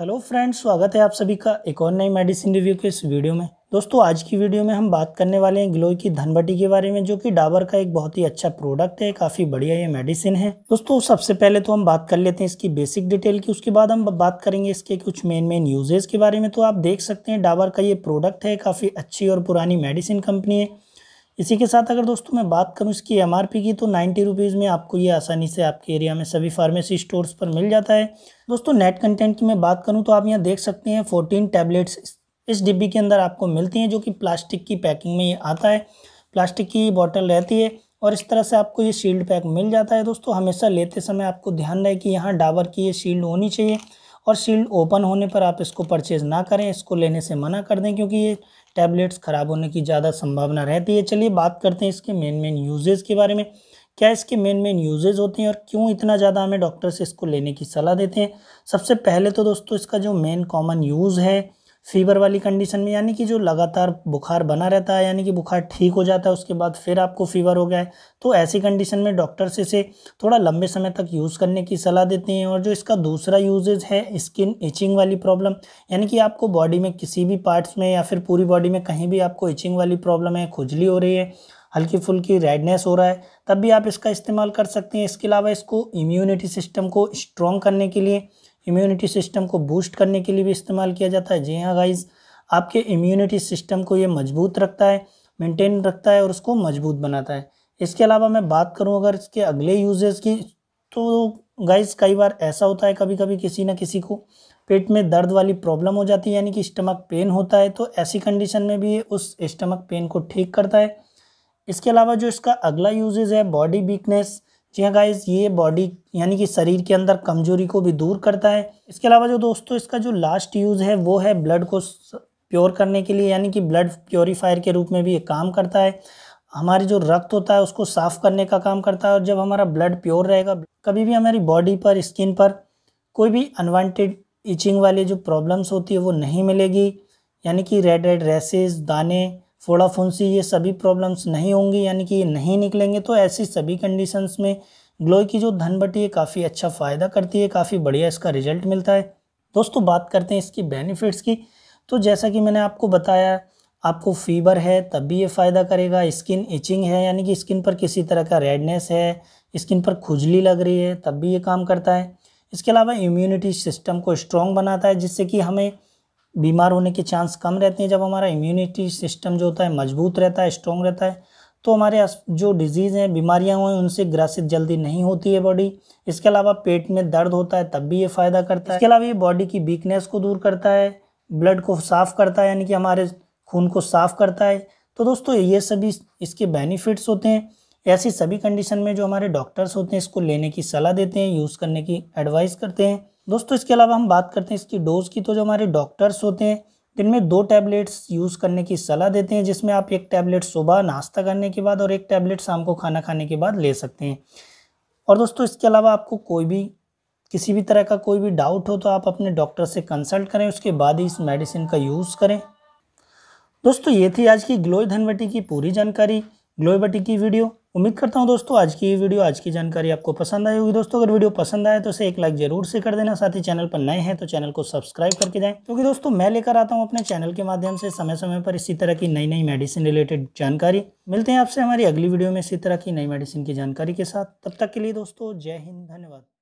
hello friends स्वागत है आप सभी का एक और नई मेडिसिन रिव्यू के इस वीडियो में दोस्तों आज की वीडियो में हम बात करने वाले हैं ग्लोई की धनबटी के बारे में जो कि डाबर का एक बहुत ही अच्छा प्रोडक्ट है काफ़ी बढ़िया ये मेडिसिन है दोस्तों सबसे पहले तो हम बात कर लेते हैं इसकी बेसिक डिटेल की उसके बाद हम बात करेंगे इसके कुछ मेन मेन यूजेज के बारे में तो आप देख सकते हैं डाबर का ये प्रोडक्ट है काफ़ी अच्छी और पुरानी मेडिसिन कंपनी है इसी के साथ अगर दोस्तों मैं बात करूं इसकी एमआरपी की तो नाइन्टी रुपीज़ में आपको ये आसानी से आपके एरिया में सभी फार्मेसी स्टोर्स पर मिल जाता है दोस्तों नेट कंटेंट की मैं बात करूं तो आप यहाँ देख सकते हैं फोर्टीन टैबलेट्स इस डिब्बी के अंदर आपको मिलती हैं जो कि प्लास्टिक की पैकिंग में ये आता है प्लास्टिक की बॉटल रहती है और इस तरह से आपको ये शील्ड पैक मिल जाता है दोस्तों हमेशा लेते समय आपको ध्यान रहे कि यहाँ डाबर की ये शील्ड होनी चाहिए और शील्ड ओपन होने पर आप इसको परचेज़ ना करें इसको लेने से मना कर दें क्योंकि ये टैबलेट्स ख़राब होने की ज़्यादा संभावना रहती है चलिए बात करते हैं इसके मेन मेन यूजेज़ के बारे में क्या इसके मेन मेन यूजेज़ होते हैं और क्यों इतना ज़्यादा हमें डॉक्टर से इसको लेने की सलाह देते हैं सबसे पहले तो दोस्तों इसका जो मेन कॉमन यूज़ है फीवर वाली कंडीशन में यानी कि जो लगातार बुखार बना रहता है यानी कि बुखार ठीक हो जाता है उसके बाद फिर आपको फीवर हो गया है तो ऐसी कंडीशन में डॉक्टर से इसे थोड़ा लंबे समय तक यूज़ करने की सलाह देते हैं और जो इसका दूसरा यूजेज है स्किन इचिंग वाली प्रॉब्लम यानी कि आपको बॉडी में किसी भी पार्ट्स में या फिर पूरी बॉडी में कहीं भी आपको इचिंग वाली प्रॉब्लम है खुजली हो रही है हल्की फुल्की रेडनेस हो रहा है तब भी आप इसका इस्तेमाल कर सकते हैं इसके अलावा इसको इम्यूनिटी सिस्टम को स्ट्रॉन्ग करने के लिए इम्यूनिटी सिस्टम को बूस्ट करने के लिए भी इस्तेमाल किया जाता है जी हाँ गाइज आपके इम्यूनिटी सिस्टम को ये मजबूत रखता है मेंटेन रखता है और उसको मजबूत बनाता है इसके अलावा मैं बात करूँ अगर इसके अगले यूजेस की तो गाइज कई बार ऐसा होता है कभी कभी किसी ना किसी को पेट में दर्द वाली प्रॉब्लम हो जाती है यानी कि स्टमक पेन होता है तो ऐसी कंडीशन में भी ये उस स्टमक पेन को ठीक करता है इसके अलावा जो इसका अगला यूजेज है बॉडी वीकनेस जी हाँ गाइज ये बॉडी यानी कि शरीर के अंदर कमजोरी को भी दूर करता है इसके अलावा जो दोस्तों इसका जो लास्ट यूज़ है वो है ब्लड को प्योर करने के लिए यानी कि ब्लड प्योरीफायर के रूप में भी ये काम करता है हमारी जो रक्त होता है उसको साफ़ करने का काम करता है और जब हमारा ब्लड प्योर रहेगा कभी भी हमारी बॉडी पर स्किन पर कोई भी अनवांटेड इचिंग वाली जो प्रॉब्लम्स होती है वो नहीं मिलेगी यानी कि रेड रेड रेसेस दाने फोड़ाफोन से ये सभी प्रॉब्लम्स नहीं होंगी यानी कि ये नहीं निकलेंगे तो ऐसी सभी कंडीशंस में ग्लोई की जो धनबटी है काफ़ी अच्छा फ़ायदा करती है काफ़ी बढ़िया इसका रिजल्ट मिलता है दोस्तों बात करते हैं इसकी बेनिफिट्स की तो जैसा कि मैंने आपको बताया आपको फीवर है तब भी ये फ़ायदा करेगा स्किन इचिंग है यानी कि स्किन पर किसी तरह का रेडनेस है स्किन पर खुजली लग रही है तब भी ये काम करता है इसके अलावा इम्यूनिटी सिस्टम को स्ट्रॉन्ग बनाता है जिससे कि हमें बीमार होने के चांस कम रहते हैं जब हमारा इम्यूनिटी सिस्टम जो होता है मजबूत रहता है स्ट्रॉन्ग रहता है तो हमारे जो डिजीज़ हैं बीमारियां हुई उनसे ग्रसित जल्दी नहीं होती है बॉडी इसके अलावा पेट में दर्द होता है तब भी ये फ़ायदा करता है इसके अलावा ये बॉडी की वीकनेस को दूर करता है ब्लड को साफ़ करता है यानी कि हमारे खून को साफ़ करता है तो दोस्तों ये सभी इसके बेनिफिट्स होते हैं ऐसी सभी कंडीशन में जो हमारे डॉक्टर्स होते हैं इसको लेने की सलाह देते हैं यूज़ करने की एडवाइस करते हैं दोस्तों इसके अलावा हम बात करते हैं इसकी डोज़ की तो जो हमारे डॉक्टर्स होते हैं दिन में दो टैबलेट्स यूज़ करने की सलाह देते हैं जिसमें आप एक टैबलेट सुबह नाश्ता करने के बाद और एक टैबलेट शाम को खाना खाने के बाद ले सकते हैं और दोस्तों इसके अलावा आपको कोई भी किसी भी तरह का कोई भी डाउट हो तो आप अपने डॉक्टर से कंसल्ट करें उसके बाद ही इस मेडिसिन का यूज़ करें दोस्तों ये थी आज की ग्लोई धनवटी की पूरी जानकारी ग्लोईवटी की वीडियो उम्मीद करता हूँ दोस्तों आज की वीडियो आज की जानकारी आपको पसंद आई होगी दोस्तों अगर वीडियो पसंद आए तो उसे एक लाइक जरूर से कर देना साथ ही चैनल पर नए हैं तो चैनल को सब्सक्राइब करके जाएं क्योंकि दोस्तों मैं लेकर आता हूँ अपने चैनल के माध्यम से समय समय पर इसी तरह की नई नई मेडिसिन रिलेटेड जानकारी मिलते हैं आपसे हमारी अगली वीडियो में इसी तरह की नई मेडिसिन की जानकारी के साथ तब तक के लिए दोस्तों जय हिंद धन्यवाद